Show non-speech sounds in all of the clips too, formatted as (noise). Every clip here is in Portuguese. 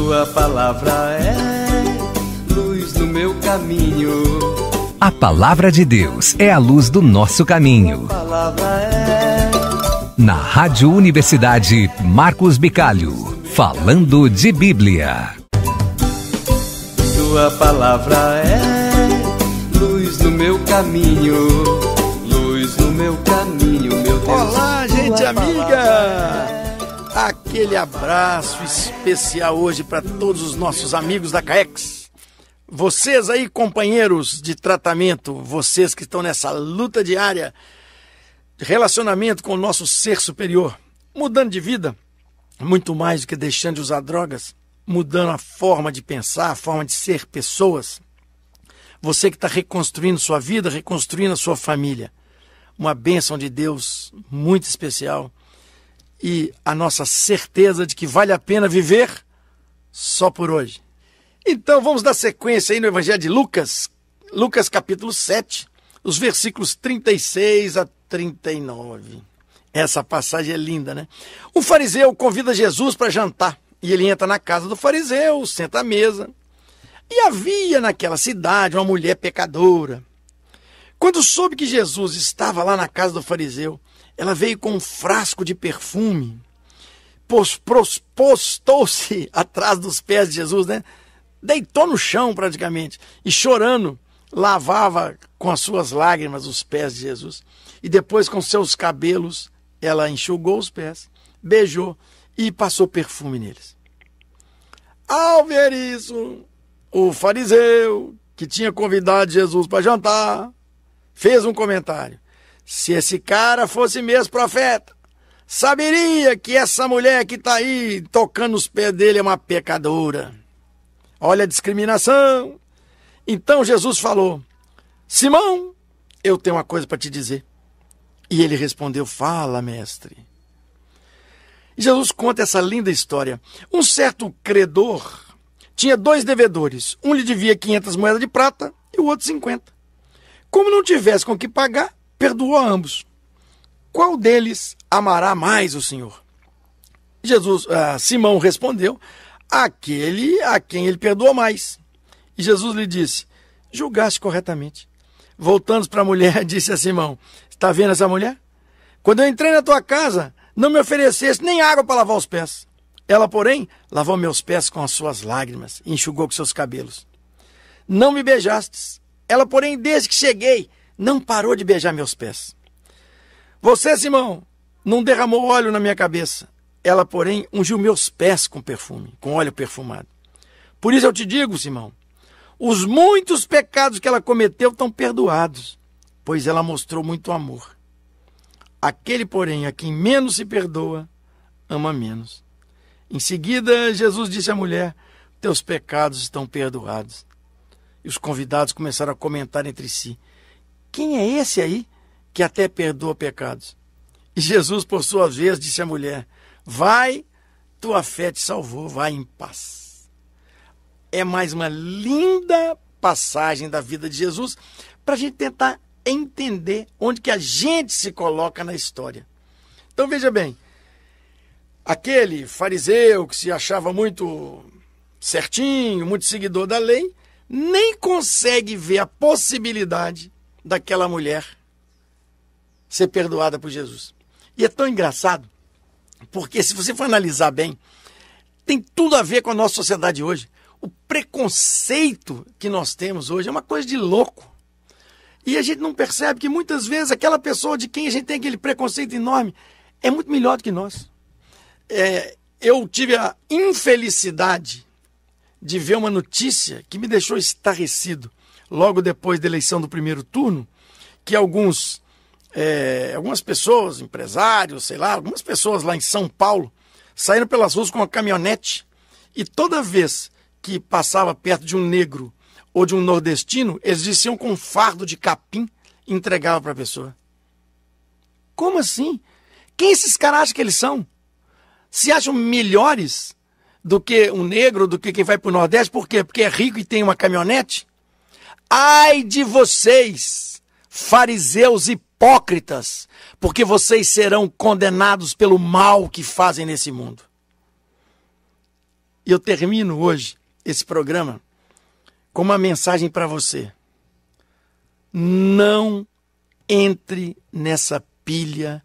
Sua palavra é luz no meu caminho. A palavra de Deus é a luz do nosso caminho. Sua palavra é... Na Rádio Universidade, Marcos Bicalho, falando de Bíblia. Sua palavra é luz no meu caminho. Luz no meu caminho, meu Deus. Olá, gente amiga! Aquele abraço especial hoje para todos os nossos amigos da CAEX. Vocês aí, companheiros de tratamento, vocês que estão nessa luta diária, relacionamento com o nosso ser superior, mudando de vida, muito mais do que deixando de usar drogas, mudando a forma de pensar, a forma de ser pessoas. Você que está reconstruindo sua vida, reconstruindo a sua família. Uma bênção de Deus muito especial e a nossa certeza de que vale a pena viver só por hoje. Então vamos dar sequência aí no Evangelho de Lucas, Lucas capítulo 7, os versículos 36 a 39. Essa passagem é linda, né? O fariseu convida Jesus para jantar e ele entra na casa do fariseu, senta à mesa. E havia naquela cidade uma mulher pecadora quando soube que Jesus estava lá na casa do fariseu, ela veio com um frasco de perfume, postou-se (laughs) atrás dos pés de Jesus, né? Deitou no chão praticamente e chorando lavava com as suas lágrimas os pés de Jesus e depois com seus cabelos ela enxugou os pés, beijou e passou perfume neles. Ao ver isso, o fariseu que tinha convidado Jesus para jantar fez um comentário. Se esse cara fosse mesmo profeta, saberia que essa mulher que está aí tocando os pés dele é uma pecadora. Olha a discriminação. Então Jesus falou: Simão, eu tenho uma coisa para te dizer. E ele respondeu: Fala, mestre. Jesus conta essa linda história. Um certo credor tinha dois devedores. Um lhe devia 500 moedas de prata e o outro 50. Como não tivesse com que pagar, perdoou a ambos. Qual deles amará mais o Senhor? Jesus, ah, Simão respondeu: aquele a quem ele perdoou mais. E Jesus lhe disse: julgaste corretamente. Voltando para a mulher, (laughs) disse a Simão: está vendo essa mulher? Quando eu entrei na tua casa, não me ofereceste nem água para lavar os pés. Ela, porém, lavou meus pés com as suas lágrimas e enxugou com seus cabelos. Não me beijastes, ela, porém, desde que cheguei, não parou de beijar meus pés. Você, Simão, não derramou óleo na minha cabeça. Ela, porém, ungiu meus pés com perfume, com óleo perfumado. Por isso eu te digo, Simão, os muitos pecados que ela cometeu estão perdoados, pois ela mostrou muito amor. Aquele, porém, a quem menos se perdoa, ama menos. Em seguida, Jesus disse à mulher: Teus pecados estão perdoados. E os convidados começaram a comentar entre si: Quem é esse aí que até perdoa pecados? E Jesus, por sua vez, disse à mulher: Vai, tua fé te salvou, vai em paz. É mais uma linda passagem da vida de Jesus para a gente tentar entender onde que a gente se coloca na história. Então veja bem, aquele fariseu que se achava muito certinho, muito seguidor da lei, nem consegue ver a possibilidade daquela mulher ser perdoada por Jesus. E é tão engraçado, porque se você for analisar bem, tem tudo a ver com a nossa sociedade hoje. O preconceito que nós temos hoje é uma coisa de louco. E a gente não percebe que muitas vezes aquela pessoa de quem a gente tem aquele preconceito enorme é muito melhor do que nós. É, eu tive a infelicidade de ver uma notícia que me deixou estarrecido logo depois da eleição do primeiro turno, que alguns é, algumas pessoas, empresários, sei lá, algumas pessoas lá em São Paulo saíram pelas ruas com uma caminhonete e toda vez que passava perto de um negro ou de um nordestino, eles desciam com um fardo de capim e entregavam para a pessoa. Como assim? Quem esses caras acham que eles são? Se acham melhores do que um negro, do que quem vai para o Nordeste. Por quê? Porque é rico e tem uma caminhonete? Ai de vocês, fariseus hipócritas, porque vocês serão condenados pelo mal que fazem nesse mundo. E eu termino hoje esse programa com uma mensagem para você. Não entre nessa pilha,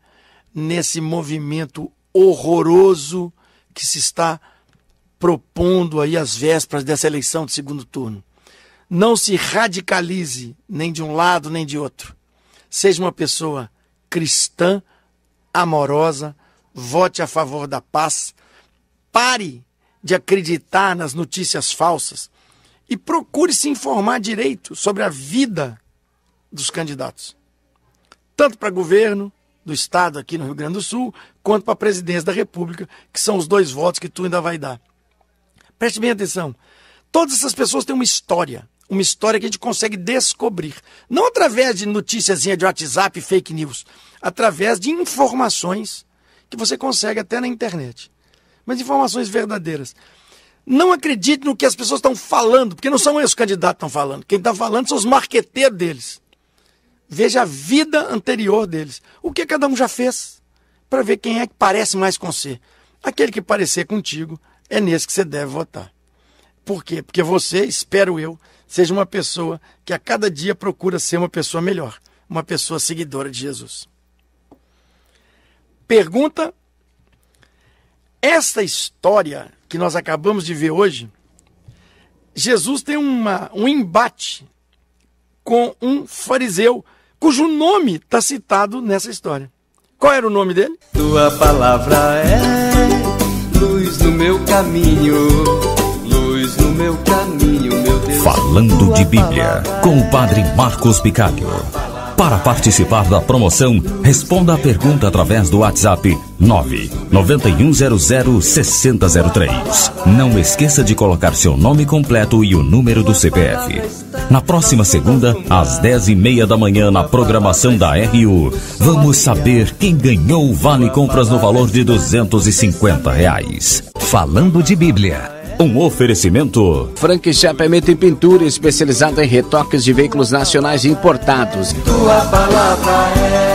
nesse movimento horroroso que se está propondo aí as vésperas dessa eleição de segundo turno. Não se radicalize nem de um lado nem de outro. Seja uma pessoa cristã, amorosa, vote a favor da paz, pare de acreditar nas notícias falsas e procure se informar direito sobre a vida dos candidatos. Tanto para governo do estado aqui no Rio Grande do Sul, quanto para a presidência da República, que são os dois votos que tu ainda vai dar. Preste bem atenção. Todas essas pessoas têm uma história. Uma história que a gente consegue descobrir. Não através de noticiazinha de WhatsApp, fake news. Através de informações que você consegue até na internet. Mas informações verdadeiras. Não acredite no que as pessoas estão falando, porque não são os candidatos que estão falando. Quem está falando são os marqueteiros deles. Veja a vida anterior deles. O que cada um já fez. Para ver quem é que parece mais com você. Aquele que parecer contigo é nesse que você deve votar. Por quê? Porque você, espero eu, seja uma pessoa que a cada dia procura ser uma pessoa melhor, uma pessoa seguidora de Jesus. Pergunta: Esta história que nós acabamos de ver hoje, Jesus tem uma, um embate com um fariseu cujo nome está citado nessa história. Qual era o nome dele? Tua palavra é no meu caminho, luz no meu caminho, meu Deus. Falando de Bíblia, com o Padre Marcos Picalho. Para participar da promoção, responda a pergunta através do WhatsApp 991006003. Não esqueça de colocar seu nome completo e o número do CPF. Na próxima segunda, às 10h30 da manhã, na programação da RU, vamos saber quem ganhou o Vale Compras no valor de 250 reais. Falando de Bíblia um oferecimento. Frank Chapeamento em Pintura, especializado em retoques de veículos nacionais e importados. Tua palavra é